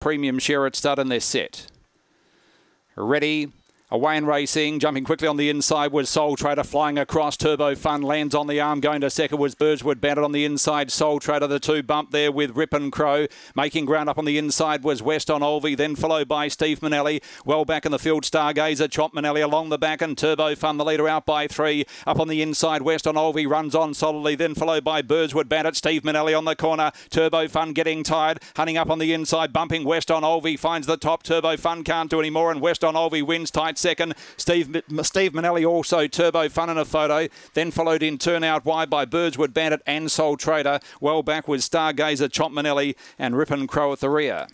Premium share at stud and they're set. Ready, Away in racing, jumping quickly on the inside was Soul Trader, flying across. Turbo Fun lands on the arm, going to second was Birdswood. Batted on the inside, Soul Trader, the two bump there with Rip and Crow. Making ground up on the inside was West on Olvey, then followed by Steve Manelli. Well back in the field, Stargazer, Chop Manelli along the back, and Turbo Fun, the leader, out by three. Up on the inside, West on Olvey runs on solidly, then followed by Birdswood Bandit. Steve Manelli on the corner. Turbo Fun getting tired, hunting up on the inside, bumping West on Olvey, finds the top. Turbo Fun can't do any more, and West on Olvey wins tight second. Steve, Steve Manelli also Turbo Fun in a photo. Then followed in turnout wide by Birdswood Bandit and Soul Trader. Well back Stargazer Chomp Manelli and Rip and Crow at the rear.